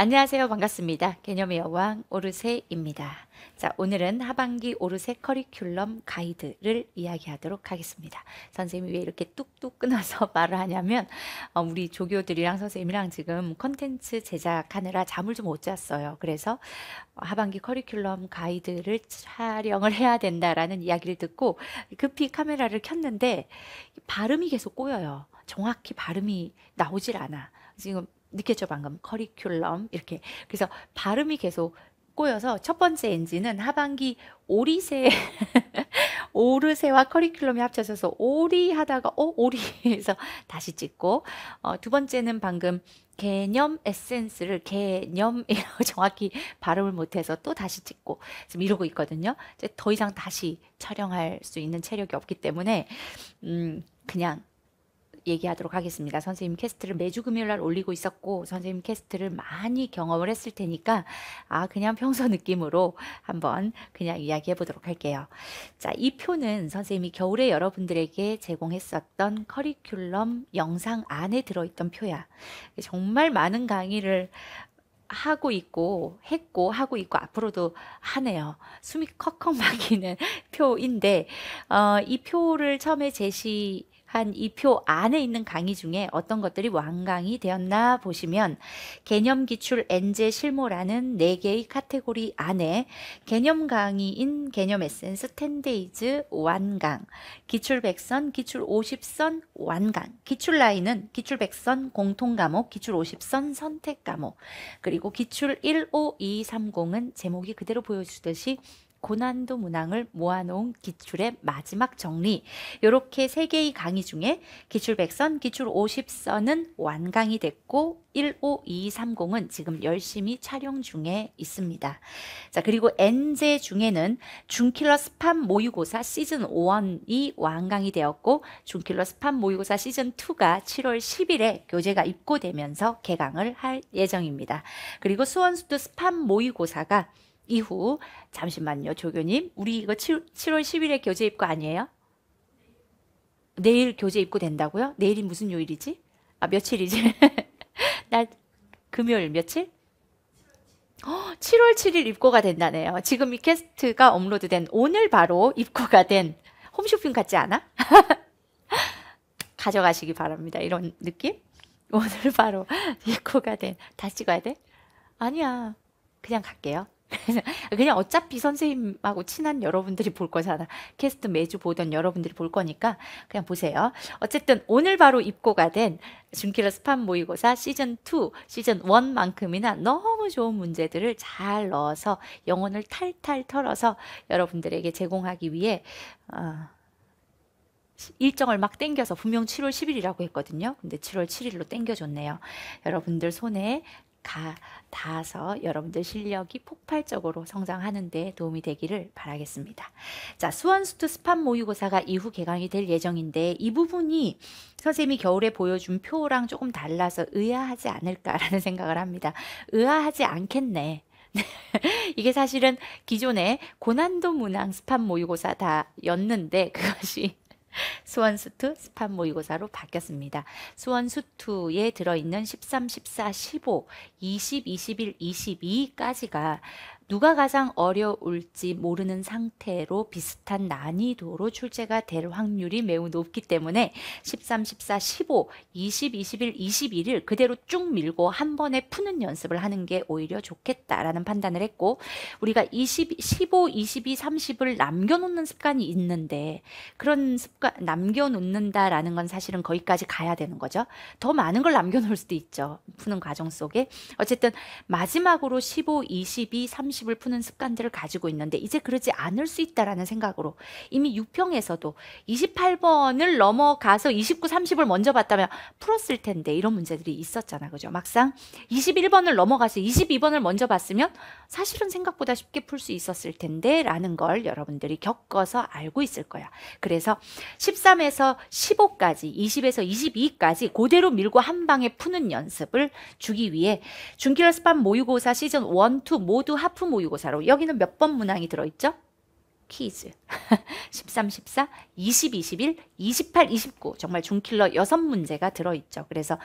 안녕하세요. 반갑습니다. 개념의 여왕 오르세입니다. 자, 오늘은 하반기 오르세 커리큘럼 가이드를 이야기하도록 하겠습니다. 선생님이 왜 이렇게 뚝뚝 끊어서 말을 하냐면 어, 우리 조교들이랑 선생님이랑 지금 컨텐츠 제작하느라 잠을 좀 못 잤어요. 그래서 하반기 커리큘럼 가이드를 촬영을 해야 된다라는 이야기를 듣고 급히 카메라를 켰는데 발음이 계속 꼬여요. 정확히 발음이 나오질 않아. 지금 느꼈죠 방금 커리큘럼 이렇게 그래서 발음이 계속 꼬여서 첫 번째 엔진은 하반기 오리새 오르세와 커리큘럼이 합쳐져서 오리 하다가 어 오리 해서 다시 찍고 어, 두 번째는 방금 개념 에센스를 개념이라고 정확히 발음을 못해서 또 다시 찍고 지금 이러고 있거든요. 이제 더 이상 다시 촬영할 수 있는 체력이 없기 때문에 음 그냥 얘기하도록 하겠습니다. 선생님 캐스트를 매주 금요일 날 올리고 있었고 선생님 캐스트를 많이 경험을 했을 테니까 아 그냥 평소 느낌으로 한번 그냥 이야기해 보도록 할게요. 자, 이 표는 선생님이 겨울에 여러분들에게 제공했었던 커리큘럼 영상 안에 들어있던 표야. 정말 많은 강의를 하고 있고 했고 하고 있고 앞으로도 하네요. 숨이 컥컥 막히는 표인데 어, 이 표를 처음에 제시 한이표 안에 있는 강의 중에 어떤 것들이 완강이 되었나 보시면 개념 기출 엔제 실무라는 4개의 카테고리 안에 개념 강의인 개념 에센스 10데이즈 완강, 기출 100선, 기출 50선 완강, 기출 라인은 기출 100선 공통 과목, 기출 50선 선택 과목, 그리고 기출 15230은 제목이 그대로 보여주듯이 고난도 문항을 모아놓은 기출의 마지막 정리 이렇게 세 개의 강의 중에 기출 100선, 기출 50선은 완강이 됐고 15230은 지금 열심히 촬영 중에 있습니다. 자 그리고 N제 중에는 중킬러 스팸 모의고사 시즌 1이 완강이 되었고 중킬러 스팸 모의고사 시즌 2가 7월 10일에 교재가 입고되면서 개강을 할 예정입니다. 그리고 수원수도 스팸 모의고사가 이후 잠시만요 조교님 우리 이거 7, 7월 10일에 교재 입고 아니에요? 내일 교재 입고 된다고요? 내일이 무슨 요일이지? 아 며칠이지? 날 금요일 며칠? 7월 7일 입고가 된다네요. 지금 이 캐스트가 업로드된 오늘 바로 입고가 된 홈쇼핑 같지 않아? 가져가시기 바랍니다. 이런 느낌? 오늘 바로 입고가 된 다시 찍어야 돼? 아니야. 그냥 갈게요. 그냥 어차피 선생님하고 친한 여러분들이 볼 거잖아. 캐스트 매주 보던 여러분들이 볼 거니까 그냥 보세요. 어쨌든 오늘 바로 입고가 된 준키러 스판 모의고사 시즌2, 시즌1만큼이나 너무 좋은 문제들을 잘 넣어서 영혼을 탈탈 털어서 여러분들에게 제공하기 위해 어, 일정을 막 땡겨서 분명 7월 10일이라고 했거든요. 근데 7월 7일로 땡겨줬네요. 여러분들 손에 가, 다서 여러분들 실력이 폭발적으로 성장하는 데 도움이 되기를 바라겠습니다. 자, 수원수트 스팟 모의고사가 이후 개강이 될 예정인데 이 부분이 선생님이 겨울에 보여준 표랑 조금 달라서 의아하지 않을까라는 생각을 합니다. 의아하지 않겠네. 이게 사실은 기존에 고난도 문항 스팟 모의고사 다 였는데 그것이 수원수투 스팟 모의고사로 바뀌었습니다. 수원수투에 들어있는 13, 14, 15, 20, 21, 22까지가 누가 가장 어려울지 모르는 상태로 비슷한 난이도로 출제가 될 확률이 매우 높기 때문에 13, 14, 15, 20, 21, 21을 그대로 쭉 밀고 한 번에 푸는 연습을 하는 게 오히려 좋겠다라는 판단을 했고 우리가 20, 15, 22, 30을 남겨놓는 습관이 있는데 그런 습관 남겨놓는다라는 건 사실은 거기까지 가야 되는 거죠. 더 많은 걸 남겨놓을 수도 있죠. 푸는 과정 속에 어쨌든 마지막으로 15, 22, 30 의식을 푸는 습관들을 가지고 있는데 이제 그러지 않을 수 있다라는 생각으로 이미 6평에서도 28번을 넘어가서 29, 30을 먼저 봤다면 풀었을 텐데 이런 문제들이 있었잖아. 그죠? 막상 21번을 넘어가서 22번을 먼저 봤으면 사실은 생각보다 쉽게 풀 수 있었을 텐데 라는 걸 여러분들이 겪어서 알고 있을 거야. 그래서 13에서 15까지 20에서 22까지 그대로 밀고 한 방에 푸는 연습을 주기 위해 중기열 스판 모의고사 시즌 1, 2 모두 하품 모의고사로 뭐 여기는 몇 번 문항이 들어있죠? 키즈 13, 14, 20, 21, 28, 29 정말 중킬러 6문제가 들어있죠. 그래서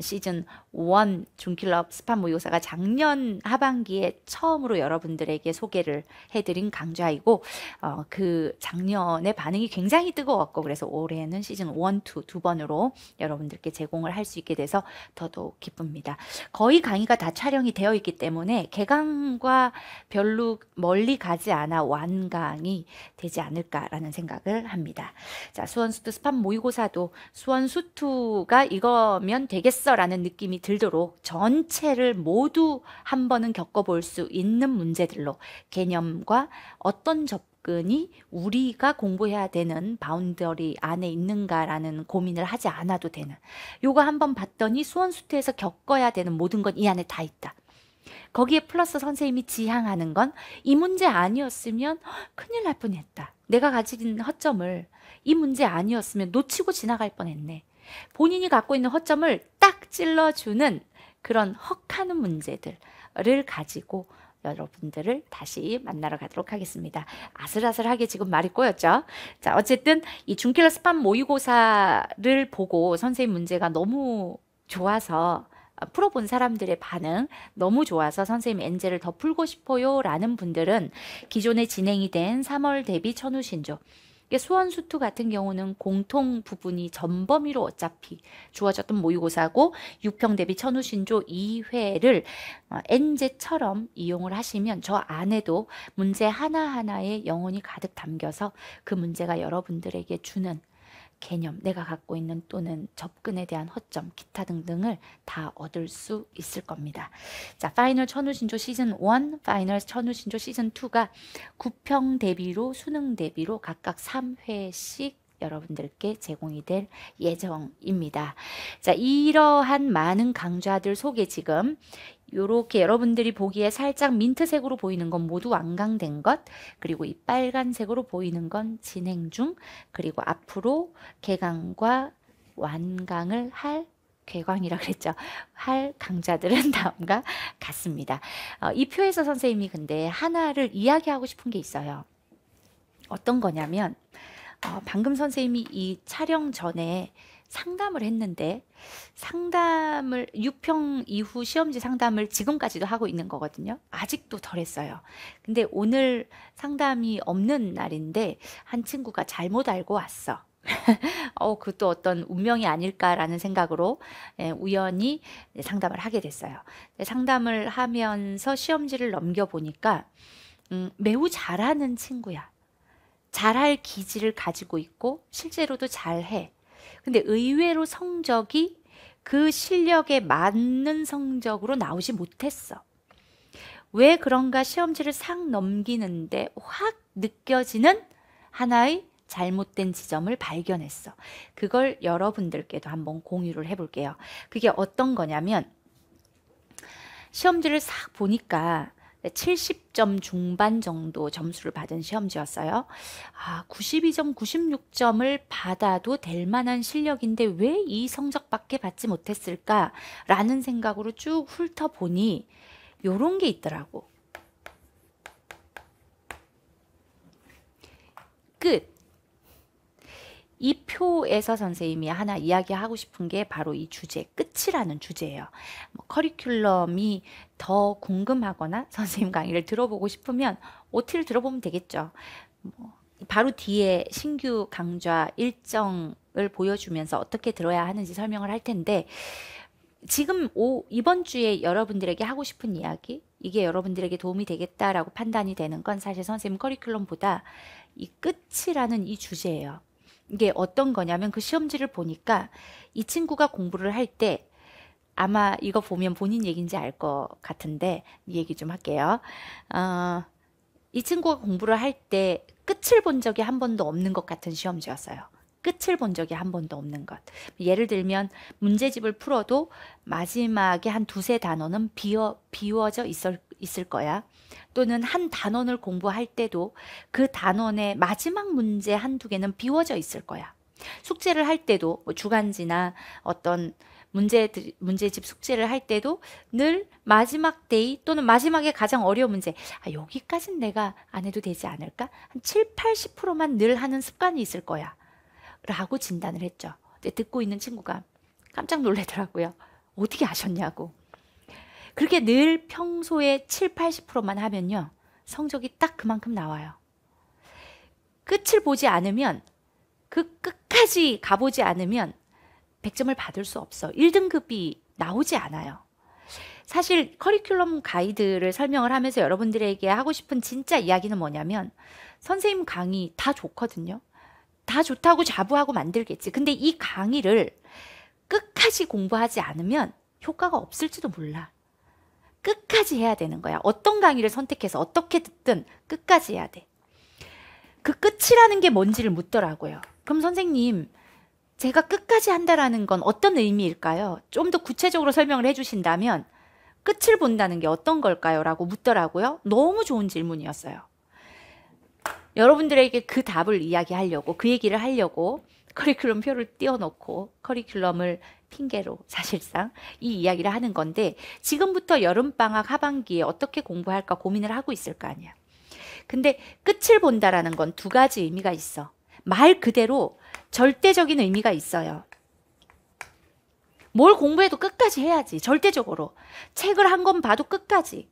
시즌 1 중킬러 스판 모의고사가 작년 하반기에 처음으로 여러분들에게 소개를 해드린 강좌이고 어, 그 작년의 반응이 굉장히 뜨거웠고 그래서 올해는 시즌 1, 2 두 번으로 여러분들께 제공을 할 수 있게 돼서 더더욱 기쁩니다. 거의 강의가 다 촬영이 되어 있기 때문에 개강과 별로 멀리 가지 않아 완강 대상이 되지 않을까라는 생각을 합니다. 자, 수원수투 스팟 모의고사도 수원수투가 이거면 되겠어라는 느낌이 들도록 전체를 모두 한 번은 겪어볼 수 있는 문제들로 개념과 어떤 접근이 우리가 공부해야 되는 바운더리 안에 있는가라는 고민을 하지 않아도 되는 요거 한번 봤더니 수원수태에서 겪어야 되는 모든 건 이 안에 다 있다. 거기에 플러스 선생님이 지향하는 건 이 문제 아니었으면 큰일 날 뻔했다. 내가 가진 허점을 이 문제 아니었으면 놓치고 지나갈 뻔했네. 본인이 갖고 있는 허점을 딱 찔러주는 그런 헉하는 문제들을 가지고 여러분들을 다시 만나러 가도록 하겠습니다. 아슬아슬하게 지금 말이 꼬였죠. 자, 어쨌든 이 중킬러 스판 모의고사를 보고 선생님 문제가 너무 좋아서 아, 풀어본 사람들의 반응 너무 좋아서 선생님 엔젤을 더 풀고 싶어요 라는 분들은 기존에 진행이 된 3월 대비 천우신조 수원수투 같은 경우는 공통 부분이 전범위로 어차피 주어졌던 모의고사고 6평 대비 천우신조 2회를 어, 엔제처럼 이용을 하시면 저 안에도 문제 하나하나에 영혼이 가득 담겨서 그 문제가 여러분들에게 주는 개념, 내가 갖고 있는 또는 접근에 대한 허점, 기타 등등을 다 얻을 수 있을 겁니다. 자, 파이널 천우신조 시즌 1, 파이널 천우신조 시즌 2가 9평 대비로 수능 대비로 각각 3회씩 여러분들께 제공이 될 예정입니다. 자, 이러한 많은 강좌들 속에 지금 요렇게 여러분들이 보기에 살짝 민트색으로 보이는 건 모두 완강된 것 그리고 이 빨간색으로 보이는 건 진행 중 그리고 앞으로 개강과 완강을 할 개광이라 그랬죠. 할 강좌들은 다음과 같습니다. 어, 이 표에서 선생님이 근데 하나를 이야기하고 싶은 게 있어요. 어떤 거냐면 어, 방금 선생님이 이 촬영 전에 상담을 했는데 상담을 6평 이후 시험지 상담을 지금까지도 하고 있는 거거든요. 아직도 덜 했어요. 근데 오늘 상담이 없는 날인데 한 친구가 잘못 알고 왔어. 어, 그것도 어떤 운명이 아닐까라는 생각으로 예, 우연히 상담을 하게 됐어요. 상담을 하면서 시험지를 넘겨보니까 음, 매우 잘하는 친구야. 잘할 기질을 가지고 있고 실제로도 잘해. 근데 의외로 성적이 그 실력에 맞는 성적으로 나오지 못했어. 왜 그런가 시험지를 상 넘기는데 확 느껴지는 하나의 잘못된 지점을 발견했어. 그걸 여러분들께도 한번 공유를 해볼게요. 그게 어떤 거냐면 시험지를 싹 보니까 70점 중반 정도 점수를 받은 시험지였어요. 아, 92점, 96점을 받아도 될 만한 실력인데 왜 이 성적밖에 받지 못했을까라는 생각으로 쭉 훑어보니 요런 게 있더라고. 끝. 이 표에서 선생님이 하나 이야기하고 싶은 게 바로 이 주제 끝이라는 주제예요. 뭐 커리큘럼이 더 궁금하거나 선생님 강의를 들어보고 싶으면 OT를 들어보면 되겠죠. 뭐 바로 뒤에 신규 강좌 일정을 보여주면서 어떻게 들어야 하는지 설명을 할 텐데 지금 오, 이번 주에 여러분들에게 하고 싶은 이야기 이게 여러분들에게 도움이 되겠다라고 판단이 되는 건 사실 선생님 커리큘럼보다 이 끝이라는 이 주제예요. 이게 어떤 거냐면 그 시험지를 보니까 이 친구가 공부를 할 때 아마 이거 보면 본인 얘기인지 알 것 같은데 얘기 좀 할게요. 어, 이 친구가 공부를 할 때 끝을 본 적이 한 번도 없는 것 같은 시험지였어요. 끝을 본 적이 한 번도 없는 것. 예를 들면 문제집을 풀어도 마지막에 한 두세 단어는 비어 비워져 있을 있을 거야. 또는 한 단원을 공부할 때도 그 단원의 마지막 문제 한두 개는 비워져 있을 거야. 숙제를 할 때도 뭐 주간지나 어떤 문제 문제집 숙제를 할 때도 늘 마지막 데이 또는 마지막에 가장 어려운 문제 아 여기까진 내가 안 해도 되지 않을까 한 7, 80%만 늘 하는 습관이 있을 거야 라고 진단을 했죠. 듣고 있는 친구가 깜짝 놀래더라고요. 어떻게 아셨냐고. 그렇게 늘 평소에 7, 80%만 하면요. 성적이 딱 그만큼 나와요. 끝을 보지 않으면 그 끝까지 가보지 않으면 100점을 받을 수 없어. 1등급이 나오지 않아요. 사실 커리큘럼 가이드를 설명을 하면서 여러분들에게 하고 싶은 진짜 이야기는 뭐냐면 선생님 강의 다 좋거든요. 다 좋다고 자부하고 만들겠지. 근데 이 강의를 끝까지 공부하지 않으면 효과가 없을지도 몰라. 끝까지 해야 되는 거야. 어떤 강의를 선택해서 어떻게 듣든 끝까지 해야 돼. 그 끝이라는 게 뭔지를 묻더라고요. 그럼 선생님, 제가 끝까지 한다라는 건 어떤 의미일까요? 좀 더 구체적으로 설명을 해주신다면 끝을 본다는 게 어떤 걸까요? 라고 묻더라고요. 너무 좋은 질문이었어요. 여러분들에게 그 답을 이야기하려고, 그 얘기를 하려고 커리큘럼 표를 띄워놓고 커리큘럼을 핑계로 사실상 이 이야기를 하는 건데 지금부터 여름방학 하반기에 어떻게 공부할까 고민을 하고 있을 거 아니야. 근데 끝을 본다라는 건 두 가지 의미가 있어. 말 그대로 절대적인 의미가 있어요. 뭘 공부해도 끝까지 해야지. 절대적으로. 책을 한 권 봐도 끝까지.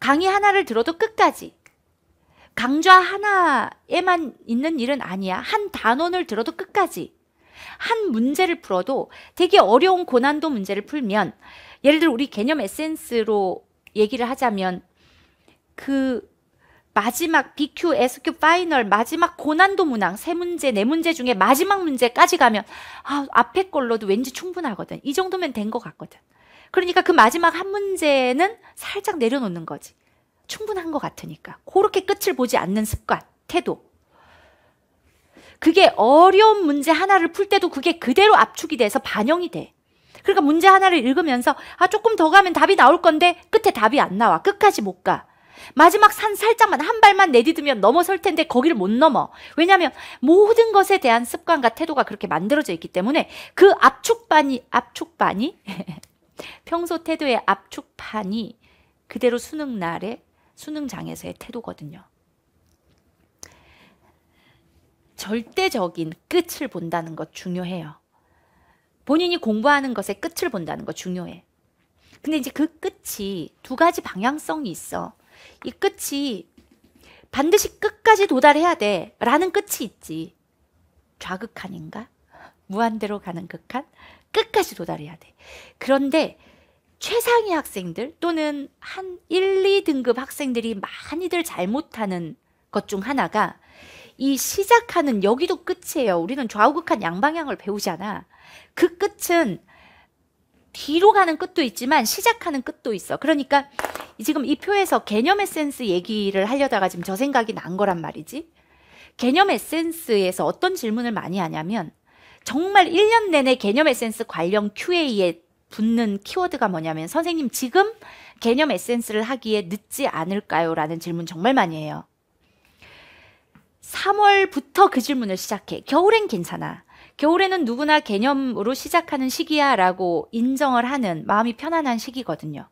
강의 하나를 들어도 끝까지. 강좌 하나에만 있는 일은 아니야. 한 단원을 들어도 끝까지 한 문제를 풀어도 되게 어려운 고난도 문제를 풀면 예를 들어 우리 개념 에센스로 얘기를 하자면 그 마지막 BQ, SQ 파이널 마지막 고난도 문항 세 문제, 네 문제 중에 마지막 문제까지 가면 아, 앞에 걸로도 왠지 충분하거든. 이 정도면 된 것 같거든. 그러니까 그 마지막 한 문제는 살짝 내려놓는 거지. 충분한 것 같으니까. 그렇게 끝을 보지 않는 습관, 태도. 그게 어려운 문제 하나를 풀 때도 그게 그대로 압축이 돼서 반영이 돼. 그러니까 문제 하나를 읽으면서 아 조금 더 가면 답이 나올 건데 끝에 답이 안 나와. 끝까지 못 가. 마지막 산 살짝만 한 발만 내딛으면 넘어설 텐데 거기를 못 넘어. 왜냐하면 모든 것에 대한 습관과 태도가 그렇게 만들어져 있기 때문에 그 압축반이 압축반이 평소 태도의 압축반이 그대로 수능 날에 수능장에서의 태도거든요. 절대적인 끝을 본다는 것 중요해요. 본인이 공부하는 것의 끝을 본다는 것 중요해. 근데 이제 그 끝이 두 가지 방향성이 있어. 이 끝이 반드시 끝까지 도달해야 돼. 라는 끝이 있지. 좌극한인가? 무한대로 가는 극한? 끝까지 도달해야 돼. 그런데 최상위 학생들 또는 한 1, 2등급 학생들이 많이들 잘못하는 것 중 하나가 이 시작하는 여기도 끝이에요. 우리는 좌우극한 양방향을 배우잖아. 그 끝은 뒤로 가는 끝도 있지만 시작하는 끝도 있어. 그러니까 지금 이 표에서 개념 에센스 얘기를 하려다가 지금 저 생각이 난 거란 말이지. 개념 에센스에서 어떤 질문을 많이 하냐면 정말 1년 내내 개념 에센스 관련 QA에 붙는 키워드가 뭐냐면 선생님 지금 개념 에센스를 하기에 늦지 않을까요? 라는 질문 정말 많이 해요. 3월부터 그 질문을 시작해. 겨울엔 괜찮아. 겨울에는 누구나 개념으로 시작하는 시기야 라고 인정을 하는 마음이 편안한 시기거든요.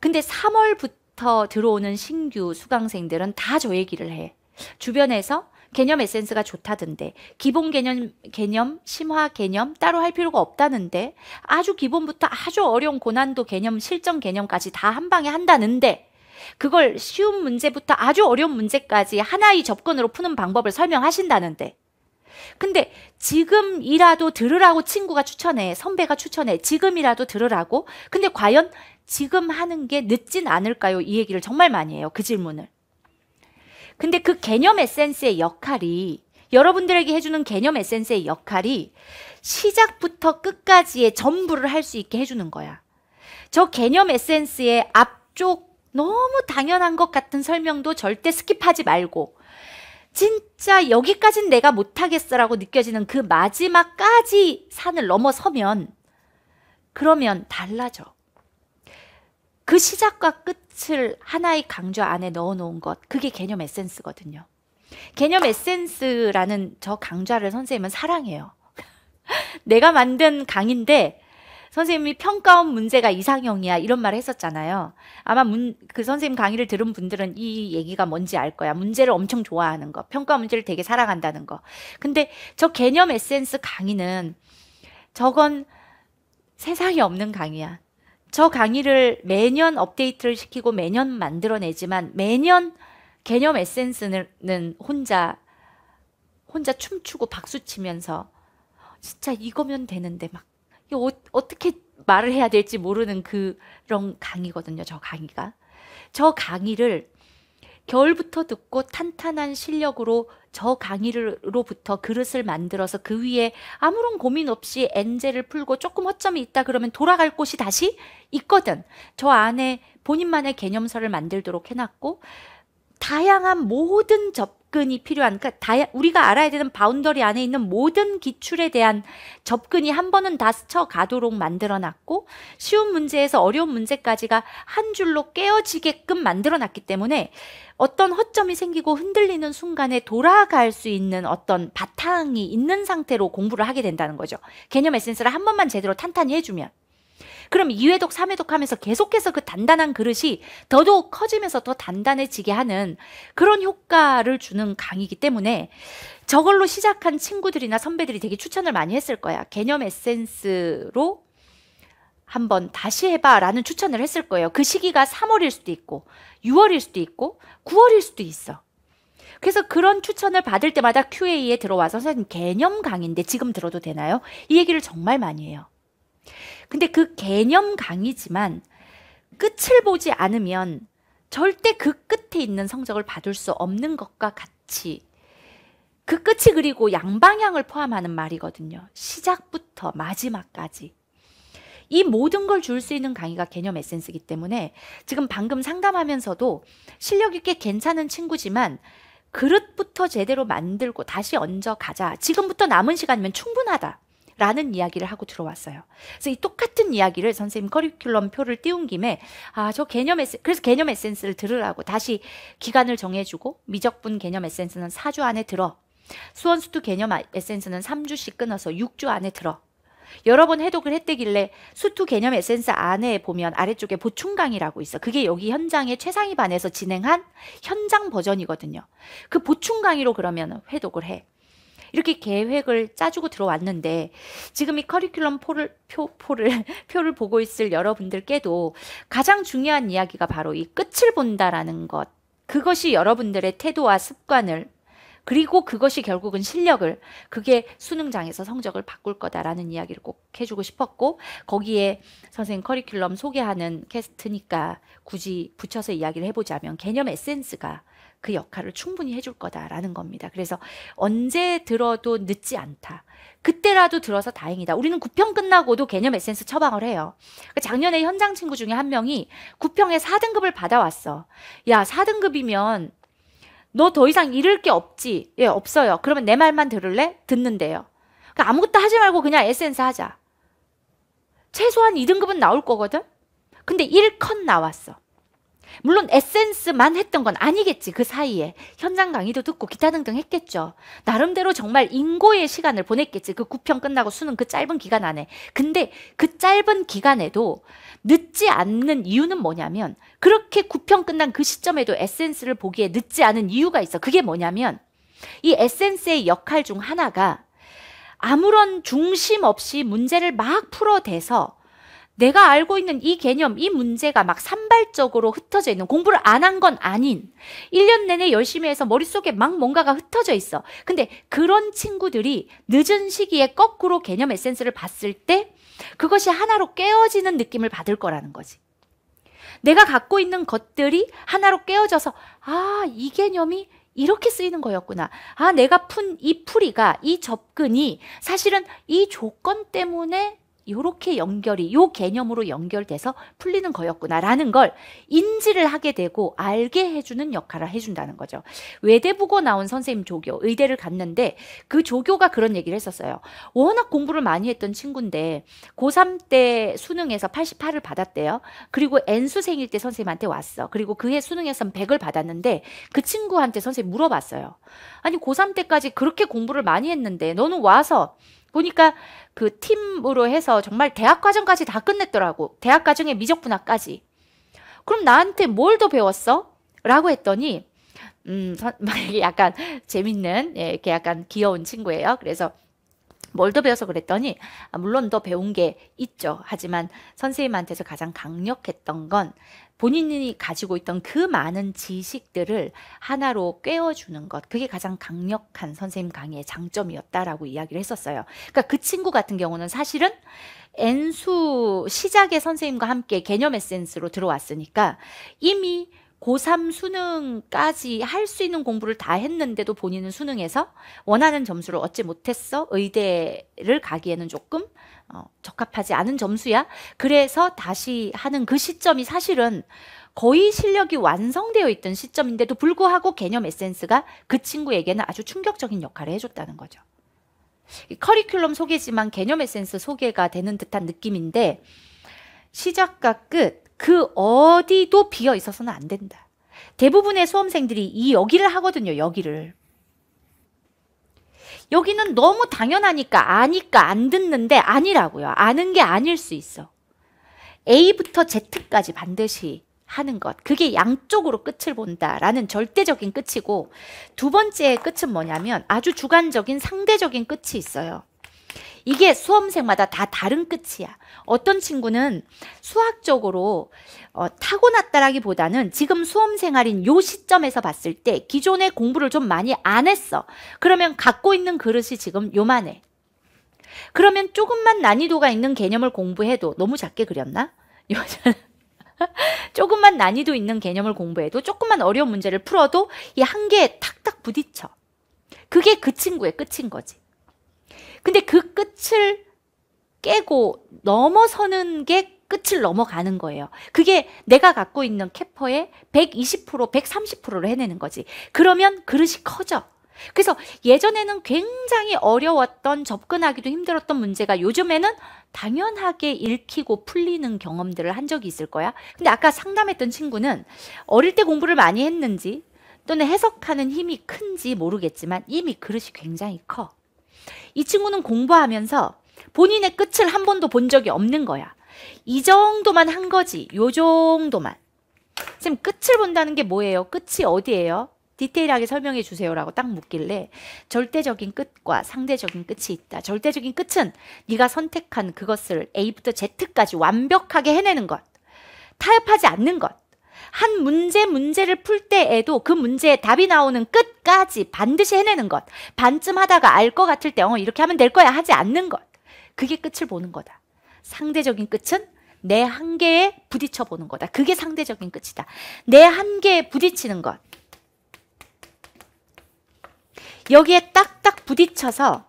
근데 3월부터 들어오는 신규 수강생들은 다 저 얘기를 해. 주변에서 개념 에센스가 좋다던데 기본 개념 개념 심화 개념 따로 할 필요가 없다는데 아주 기본부터 아주 어려운 고난도 개념 실전 개념까지 다 한 방에 한다는데 그걸 쉬운 문제부터 아주 어려운 문제까지 하나의 접근으로 푸는 방법을 설명하신다는데 근데 지금이라도 들으라고 친구가 추천해 선배가 추천해 지금이라도 들으라고 근데 과연 지금 하는 게 늦진 않을까요 이 얘기를 정말 많이 해요 그 질문을 근데 그 개념 에센스의 역할이 여러분들에게 해주는 개념 에센스의 역할이 시작부터 끝까지의 전부를 할 수 있게 해주는 거야. 저 개념 에센스의 앞쪽 너무 당연한 것 같은 설명도 절대 스킵하지 말고 진짜 여기까진 내가 못하겠어라고 느껴지는 그 마지막까지 산을 넘어서면 그러면 달라져. 그 시작과 끝 꽃을 하나의 강좌 안에 넣어 놓은 것, 그게 개념 에센스거든요. 개념 에센스라는 저 강좌를 선생님은 사랑해요. 내가 만든 강인데 선생님이 평가원 문제가 이상형이야 이런 말을 했었잖아요. 아마 문, 그 선생님 강의를 들은 분들은 이 얘기가 뭔지 알 거야. 문제를 엄청 좋아하는 거, 평가 문제를 되게 사랑한다는 거. 근데 저 개념 에센스 강의는 저건 세상에 없는 강의야. 저 강의를 매년 업데이트를 시키고 매년 만들어내지만 매년 개념 에센스는 혼자 혼자 춤추고 박수 치면서 진짜 이거면 되는데 막 어, 어떻게 말을 해야 될지 모르는 그런 강의거든요. 저 강의가 저 강의를 겨울부터 듣고 탄탄한 실력으로 저 강의로부터 그릇을 만들어서 그 위에 아무런 고민 없이 엔젤을 풀고 조금 허점이 있다 그러면 돌아갈 곳이 다시 있거든. 저 안에 본인만의 개념서를 만들도록 해놨고 다양한 모든 접 접근이 필요한 그러니까 다야, 우리가 알아야 되는 바운더리 안에 있는 모든 기출에 대한 접근이 한 번은 다 스쳐 가도록 만들어 놨고 쉬운 문제에서 어려운 문제까지가 한 줄로 깨어지게끔 만들어 놨기 때문에 어떤 허점이 생기고 흔들리는 순간에 돌아갈 수 있는 어떤 바탕이 있는 상태로 공부를 하게 된다는 거죠. 개념 에센스를 한 번만 제대로 탄탄히 해주면. 그럼 2회독, 3회독 하면서 계속해서 그 단단한 그릇이 더더욱 커지면서 더 단단해지게 하는 그런 효과를 주는 강의이기 때문에 저걸로 시작한 친구들이나 선배들이 되게 추천을 많이 했을 거야. 개념 에센스로 한번 다시 해봐 라는 추천을 했을 거예요. 그 시기가 3월일 수도 있고, 6월일 수도 있고, 9월일 수도 있어. 그래서 그런 추천을 받을 때마다 QA에 들어와서 선생님 개념 강의인데 지금 들어도 되나요? 이 얘기를 정말 많이 해요. 근데 그 개념 강의지만 끝을 보지 않으면 절대 그 끝에 있는 성적을 받을 수 없는 것과 같이 그 끝이 그리고 양방향을 포함하는 말이거든요. 시작부터 마지막까지. 이 모든 걸 줄 수 있는 강의가 개념 에센스이기 때문에 지금 방금 상담하면서도 실력 있게 괜찮은 친구지만 그릇부터 제대로 만들고 다시 얹어 가자. 지금부터 남은 시간이면 충분하다. 라는 이야기를 하고 들어왔어요. 그래서 이 똑같은 이야기를 선생님 커리큘럼 표를 띄운 김에 아, 저 개념 에센 스 그래서 개념 에센스를 들으라고 다시 기간을 정해주고 미적분 개념 에센스는 4주 안에 들어. 수원수투 개념 에센스는 3주씩 끊어서 6주 안에 들어. 여러 번 해독을 했대길래 수투 개념 에센스 안에 보면 아래쪽에 보충강이라고 있어. 그게 여기 현장의 최상위 반에서 진행한 현장 버전이거든요. 그 보충강의로 그러면 회독을 해. 이렇게 계획을 짜주고 들어왔는데 지금 이 커리큘럼 포를, 표, 포를, 표를 보고 있을 여러분들께도 가장 중요한 이야기가 바로 이 끝을 본다라는 것. 그것이 여러분들의 태도와 습관을 그리고 그것이 결국은 실력을 그게 수능장에서 성적을 바꿀 거다라는 이야기를 꼭 해주고 싶었고 거기에 선생님 커리큘럼 소개하는 캐스트니까 굳이 붙여서 이야기를 해보자면 개념 에센스가 그 역할을 충분히 해줄 거다라는 겁니다. 그래서 언제 들어도 늦지 않다. 그때라도 들어서 다행이다. 우리는 구평 끝나고도 개념 에센스 처방을 해요. 그러니까 작년에 현장 친구 중에 한 명이 구평에 4등급을 받아왔어. 야, 4등급이면 너 더 이상 잃을 게 없지. 예, 없어요. 그러면 내 말만 들을래? 듣는데요. 그러니까 아무것도 하지 말고 그냥 에센스 하자. 최소한 2등급은 나올 거거든? 근데 1컷 나왔어. 물론 에센스만 했던 건 아니겠지 그 사이에 현장 강의도 듣고 기타 등등 했겠죠 나름대로 정말 인고의 시간을 보냈겠지 그 구평 끝나고 수능 그 짧은 기간 안에 근데 그 짧은 기간에도 늦지 않는 이유는 뭐냐면 그렇게 구평 끝난 그 시점에도 에센스를 보기에 늦지 않은 이유가 있어 그게 뭐냐면 이 에센스의 역할 중 하나가 아무런 중심 없이 문제를 막 풀어대서 내가 알고 있는 이 개념, 이 문제가 막 산발적으로 흩어져 있는 공부를 안 한 건 아닌 1년 내내 열심히 해서 머릿속에 막 뭔가가 흩어져 있어. 근데 그런 친구들이 늦은 시기에 거꾸로 개념 에센스를 봤을 때 그것이 하나로 깨어지는 느낌을 받을 거라는 거지. 내가 갖고 있는 것들이 하나로 깨어져서 아, 이 개념이 이렇게 쓰이는 거였구나. 아, 내가 푼 이 풀이가, 이 접근이 사실은 이 조건 때문에 이렇게 연결이 요 개념으로 연결돼서 풀리는 거였구나라는 걸 인지를 하게 되고 알게 해주는 역할을 해준다는 거죠. 외대부고 나온 선생님 조교 의대를 갔는데 그 조교가 그런 얘기를 했었어요. 워낙 공부를 많이 했던 친구인데 고3 때 수능에서 88을 받았대요. 그리고 N수생일 때 선생님한테 왔어. 그리고 그해 수능에선 100을 받았는데 그 친구한테 선생님 물어봤어요. 아니 고3 때까지 그렇게 공부를 많이 했는데 너는 와서 보니까 그 팀으로 해서 정말 대학 과정까지 다 끝냈더라고. 대학 과정의 미적 분학까지 그럼 나한테 뭘 더 배웠어? 라고 했더니 음, 약간 재밌는 예, 이렇게 약간 귀여운 친구예요. 그래서 뭘 더 배워서 그랬더니 아, 물론 더 배운 게 있죠. 하지만 선생님한테서 가장 강력했던 건 본인이 가지고 있던 그 많은 지식들을 하나로 꿰어주는 것 그게 가장 강력한 선생님 강의의 장점이었다라고 이야기를 했었어요. 그러니까 그 친구 같은 경우는 사실은 N수 시작의 선생님과 함께 개념 에센스로 들어왔으니까 이미 고3 수능까지 할 수 있는 공부를 다 했는데도 본인은 수능에서 원하는 점수를 얻지 못했어. 의대를 가기에는 조금 어, 적합하지 않은 점수야. 그래서 다시 하는 그 시점이 사실은 거의 실력이 완성되어 있던 시점인데도 불구하고 개념 에센스가 그 친구에게는 아주 충격적인 역할을 해줬다는 거죠. 커리큘럼 소개지만 개념 에센스 소개가 되는 듯한 느낌인데 시작과 끝그 어디도 비어 있어서는 안 된다. 대부분의 수험생들이 이 여기를 하거든요. 여기를. 여기는 너무 당연하니까 아니까 안 듣는데 아니라고요. 아는 게 아닐 수 있어. A부터 Z까지 반드시 하는 것. 그게 양쪽으로 끝을 본다라는 절대적인 끝이고 두 번째 끝은 뭐냐면 아주 주관적인 상대적인 끝이 있어요. 이게 수험생마다 다 다른 끝이야. 어떤 친구는 수학적으로 어, 타고났다라기보다는 지금 수험생활인 요 시점에서 봤을 때 기존에 공부를 좀 많이 안 했어. 그러면 갖고 있는 그릇이 지금 요만해. 그러면 조금만 난이도가 있는 개념을 공부해도 너무 작게 그렸나? 조금만 난이도 있는 개념을 공부해도 조금만 어려운 문제를 풀어도 이 한계에 탁탁 부딪혀. 그게 그 친구의 끝인 거지. 근데 그 끝을 깨고 넘어서는 게 끝을 넘어가는 거예요. 그게 내가 갖고 있는 캐퍼의 120%, 130%를 해내는 거지. 그러면 그릇이 커져. 그래서 예전에는 굉장히 어려웠던 접근하기도 힘들었던 문제가 요즘에는 당연하게 읽히고 풀리는 경험들을 한 적이 있을 거야. 근데 아까 상담했던 친구는 어릴 때 공부를 많이 했는지 또는 해석하는 힘이 큰지 모르겠지만 이미 그릇이 굉장히 커. 이 친구는 공부하면서 본인의 끝을 한 번도 본 적이 없는 거야. 이 정도만 한 거지. 요 정도만. 지금 끝을 본다는 게 뭐예요? 끝이 어디예요? 디테일하게 설명해 주세요라고 딱 묻길래 절대적인 끝과 상대적인 끝이 있다. 절대적인 끝은 네가 선택한 그것을 A부터 Z까지 완벽하게 해내는 것. 타협하지 않는 것. 한 문제 문제를 풀 때에도 그문제에 답이 나오는 끝까지 반드시 해내는 것. 반쯤 하다가 알 것 같을 때, 어, 이렇게 하면 될 거야 하지 않는 것. 그게 끝을 보는 거다. 상대적인 끝은 내 한계에 부딪혀 보는 거다. 그게 상대적인 끝이다. 내 한계에 부딪히는 것. 여기에 딱딱 부딪혀서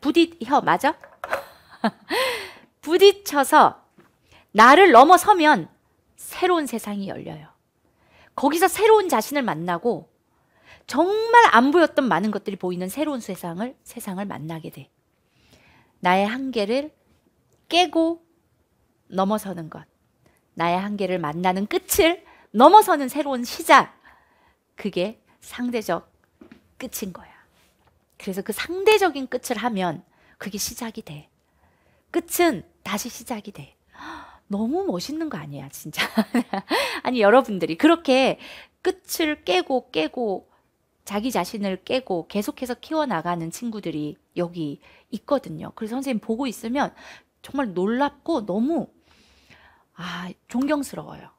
부딪혀 맞아? 부딪혀서 나를 넘어서면 새로운 세상이 열려요. 거기서 새로운 자신을 만나고 정말 안 보였던 많은 것들이 보이는 새로운 세상을 세상을 만나게 돼. 나의 한계를 깨고 넘어서는 것. 나의 한계를 만나는 끝을 넘어서는 새로운 시작. 그게 상대적 끝인 거야. 그래서 그 상대적인 끝을 하면 그게 시작이 돼. 끝은 다시 시작이 돼. 너무 멋있는 거 아니야, 진짜. 아니, 여러분들이 그렇게 끝을 깨고 깨고 자기 자신을 깨고 계속해서 키워나가는 친구들이 여기 있거든요. 그래서 선생님 보고 있으면 정말 놀랍고 너무 아, 존경스러워요.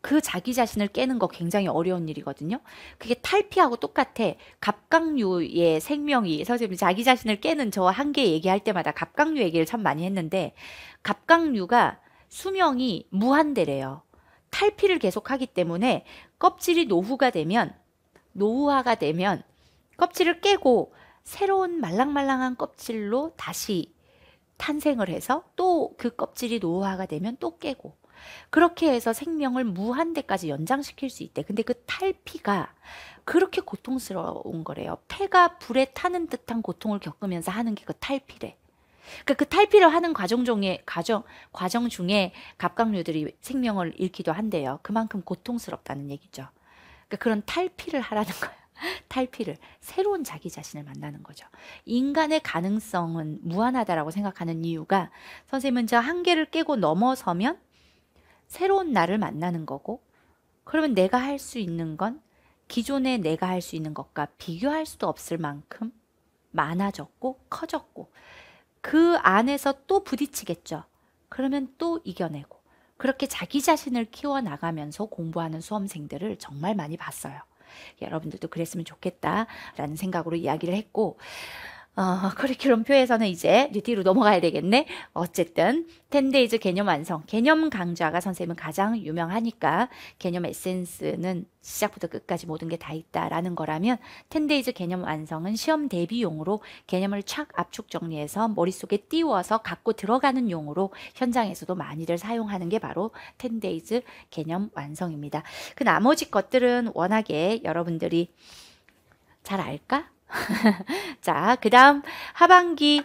그 자기 자신을 깨는 거 굉장히 어려운 일이거든요. 그게 탈피하고 똑같아. 갑각류의 생명이 선생님 자기 자신을 깨는 저 한계 얘기할 때마다 갑각류 얘기를 참 많이 했는데 갑각류가 수명이 무한대래요. 탈피를 계속하기 때문에 껍질이 노후가 되면 노후화가 되면 껍질을 깨고 새로운 말랑말랑한 껍질로 다시 탄생을 해서 또 그 껍질이 노화가 되면 또 깨고 그렇게 해서 생명을 무한대까지 연장시킬 수 있대. 근데 그 탈피가 그렇게 고통스러운 거래요. 폐가 불에 타는 듯한 고통을 겪으면서 하는 게 그 탈피래. 그러니까 그 탈피를 하는 과정 중에 과정 과정 중에 갑각류들이 생명을 잃기도 한대요. 그만큼 고통스럽다는 얘기죠. 그러니까 그런 탈피를 하라는 거예요. 탈피를 새로운 자기 자신을 만나는 거죠. 인간의 가능성은 무한하다라고 생각하는 이유가 선생님은 저 한계를 깨고 넘어서면 새로운 나를 만나는 거고 그러면 내가 할 수 있는 건 기존의 내가 할 수 있는 것과 비교할 수도 없을 만큼 많아졌고 커졌고 그 안에서 또 부딪히겠죠. 그러면 또 이겨내고 그렇게 자기 자신을 키워나가면서 공부하는 수험생들을 정말 많이 봤어요. 여러분들도 그랬으면 좋겠다라는 생각으로 이야기를 했고 어, 커리큘럼 표에서는 이제 뒤로 넘어가야 되겠네. 어쨌든 10데이즈 개념 완성, 개념 강좌가 선생님은 가장 유명하니까 개념 에센스는 시작부터 끝까지 모든 게 다 있다라는 거라면 10데이즈 개념 완성은 시험 대비용으로 개념을 착 압축 정리해서 머릿속에 띄워서 갖고 들어가는 용으로 현장에서도 많이들 사용하는 게 바로 10데이즈 개념 완성입니다. 그 나머지 것들은 워낙에 여러분들이 잘 알까? 자, 그 다음 하반기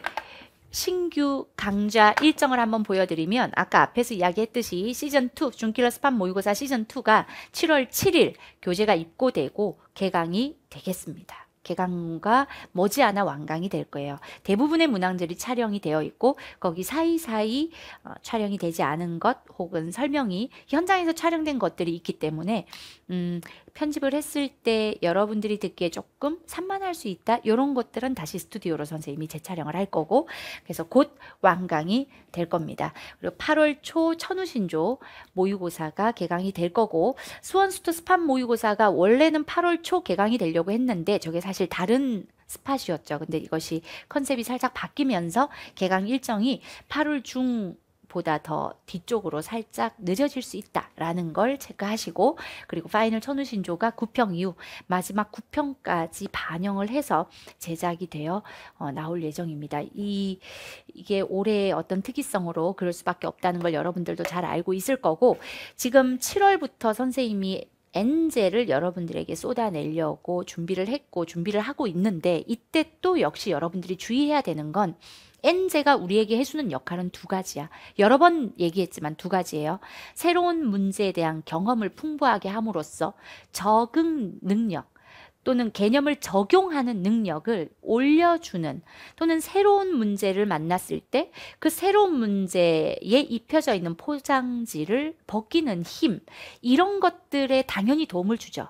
신규 강좌 일정을 한번 보여드리면 아까 앞에서 이야기했듯이 시즌2 준킬러 스팟 모의고사 시즌2가 7월 7일 교재가 입고되고 개강이 되겠습니다. 개강과 머지않아 완강이 될 거예요. 대부분의 문항들이 촬영이 되어 있고 거기 사이사이 어, 촬영이 되지 않은 것 혹은 설명이 현장에서 촬영된 것들이 있기 때문에 음, 편집을 했을 때 여러분들이 듣기에 조금 산만할 수 있다. 이런 것들은 다시 스튜디오로 선생님이 재촬영을 할 거고 그래서 곧 완강이 될 겁니다. 그리고 8월 초 천우신조 모의고사가 개강이 될 거고 수원수트 스팟 모의고사가 원래는 8월 초 개강이 되려고 했는데 저게 사실 다른 스팟이었죠. 근데 이것이 컨셉이 살짝 바뀌면서 개강 일정이 8월 중 보다 더 뒤쪽으로 살짝 늦어질 수 있다라는 걸 체크하시고 그리고 파이널 천우신조가 9평 이후 마지막 9평까지 반영을 해서 제작이 되어 어, 나올 예정입니다. 이 이게 올해의 어떤 특이성으로 그럴 수밖에 없다는 걸 여러분들도 잘 알고 있을 거고 지금 7월부터 선생님이 엔젤을 여러분들에게 쏟아내려고 준비를 했고 준비를 하고 있는데 이때 또 역시 여러분들이 주의해야 되는 건 엔제가 우리에게 해주는 역할은 두 가지야. 여러 번 얘기했지만 두 가지예요. 새로운 문제에 대한 경험을 풍부하게 함으로써 적응 능력, 또는 개념을 적용하는 능력을 올려주는 또는 새로운 문제를 만났을 때 그 새로운 문제에 입혀져 있는 포장지를 벗기는 힘 이런 것들에 당연히 도움을 주죠.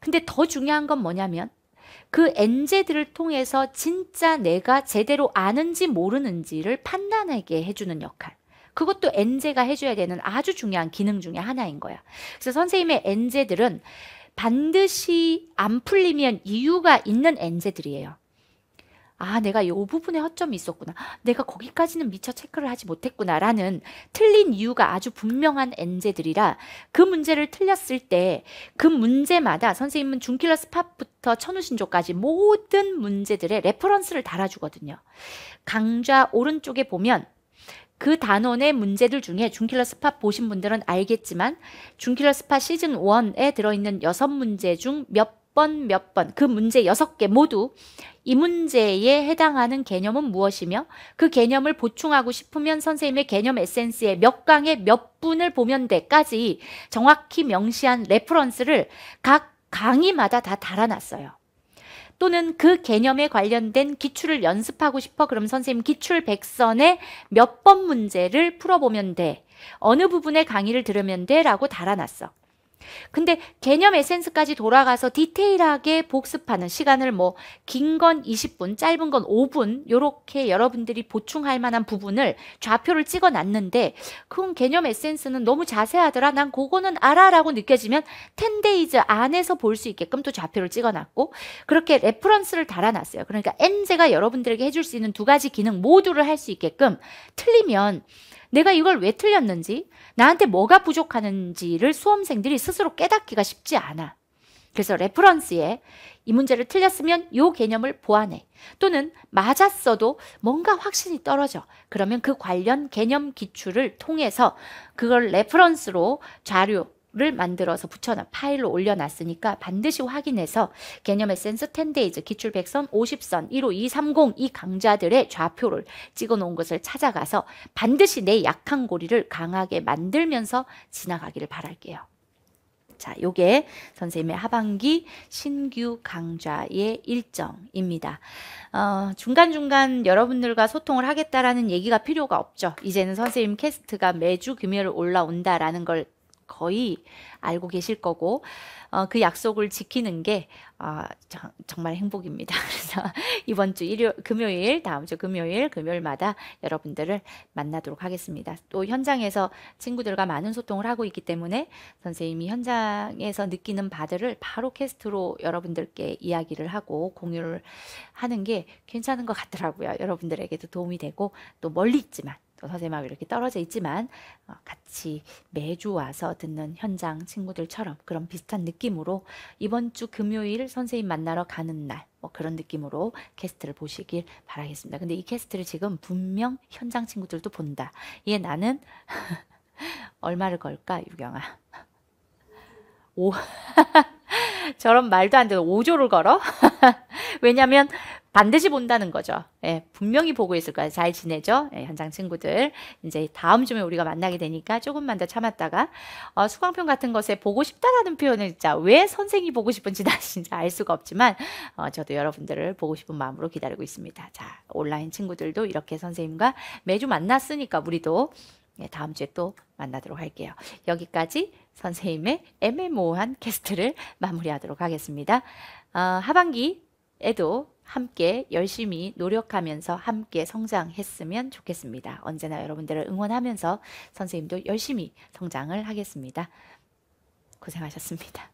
근데 더 중요한 건 뭐냐면 그 엔제들을 통해서 진짜 내가 제대로 아는지 모르는지를 판단하게 해주는 역할. 그것도 엔제가 해줘야 되는 아주 중요한 기능 중의 하나인 거야. 그래서 선생님의 엔제들은 반드시 안 풀리면 이유가 있는 엔제들이에요. 아, 내가 이 부분에 허점이 있었구나. 내가 거기까지는 미처 체크를 하지 못했구나. 라는 틀린 이유가 아주 분명한 엔제들이라 그 문제를 틀렸을 때 그 문제마다 선생님은 중킬러 스팟부터 천우신조까지 모든 문제들의 레퍼런스를 달아주거든요. 강좌 오른쪽에 보면 그 단원의 문제들 중에 중킬러 스팟 보신 분들은 알겠지만 중킬러 스팟 시즌 1에 들어있는 6 문제 중몇 번, 몇 번, 그 문제 여섯 개 모두 이 문제에 해당하는 개념은 무엇이며 그 개념을 보충하고 싶으면 선생님의 개념 에센스의 몇 강의 몇 분을 보면 돼까지 정확히 명시한 레퍼런스를 각 강의마다 다 달아놨어요. 또는 그 개념에 관련된 기출을 연습하고 싶어 그럼 선생님 기출 백선에 몇 번 문제를 풀어보면 돼. 어느 부분의 강의를 들으면 돼 라고 달아놨어. 근데 개념 에센스까지 돌아가서 디테일하게 복습하는 시간을 뭐 긴 건 20분, 짧은 건 5분 요렇게 여러분들이 보충할 만한 부분을 좌표를 찍어 놨는데 그건 개념 에센스는 너무 자세하더라. 난 그거는 알아라고 느껴지면 10데이즈 안에서 볼 수 있게끔 또 좌표를 찍어 놨고 그렇게 레퍼런스를 달아 놨어요. 그러니까 엔제가 여러분들에게 해줄 수 있는 두 가지 기능 모두를 할 수 있게끔 틀리면 내가 이걸 왜 틀렸는지, 나한테 뭐가 부족하는지를 수험생들이 스스로 깨닫기가 쉽지 않아. 그래서 레퍼런스에 이 문제를 틀렸으면 이 개념을 보완해. 또는 맞았어도 뭔가 확신이 떨어져. 그러면 그 관련 개념 기출을 통해서 그걸 레퍼런스로 자료, 를 만들어서 붙여놔 파일로 올려놨으니까 반드시 확인해서 개념 에센스 10데이즈 기출 100선 50선 1호 230 이 강좌들의 좌표를 찍어놓은 것을 찾아가서 반드시 내 약한 고리를 강하게 만들면서 지나가기를 바랄게요. 자, 요게 선생님의 하반기 신규 강좌의 일정입니다. 어, 중간중간 여러분들과 소통을 하겠다라는 얘기가 필요가 없죠. 이제는 선생님 캐스트가 매주 금요일 올라온다라는 걸 거의 알고 계실 거고 어, 그 약속을 지키는 게 어, 아, 정, 정말 행복입니다. 그래서 이번 주 일요 금요일 다음 주 금요일 금요일마다 여러분들을 만나도록 하겠습니다. 또 현장에서 친구들과 많은 소통을 하고 있기 때문에 선생님이 현장에서 느끼는 바들을 바로 캐스트로 여러분들께 이야기를 하고 공유를 하는 게 괜찮은 것 같더라고요. 여러분들에게도 도움이 되고 또 멀리 있지만 선생님하고 이렇게 떨어져 있지만 어, 같이 매주 와서 듣는 현장 친구들처럼 그런 비슷한 느낌으로 이번 주 금요일 선생님 만나러 가는 날 뭐 그런 느낌으로 캐스트를 보시길 바라겠습니다. 근데 이 캐스트를 지금 분명 현장 친구들도 본다. 얘 나는 얼마를 걸까 유경아? 오 저런 말도 안 되는 5조를 걸어? 왜냐면 반드시 본다는 거죠. 예, 분명히 보고 있을 거예요잘 지내죠? 예, 현장 친구들. 이제 다음 주에 우리가 만나게 되니까 조금만 더 참았다가 어, 수강편 같은 것에 보고 싶다라는 표현을 진짜 왜 선생이 보고 싶은지 나 진짜 알 수가 없지만 어, 저도 여러분들을 보고 싶은 마음으로 기다리고 있습니다. 자, 온라인 친구들도 이렇게 선생님과 매주 만났으니까 우리도 예, 다음 주에 또 만나도록 할게요. 여기까지 선생님의 애매모호한 캐스트를 마무리하도록 하겠습니다. 어, 하반기에도 함께 열심히 노력하면서 함께 성장했으면 좋겠습니다. 언제나 여러분들을 응원하면서 선생님도 열심히 성장을 하겠습니다. 고생하셨습니다.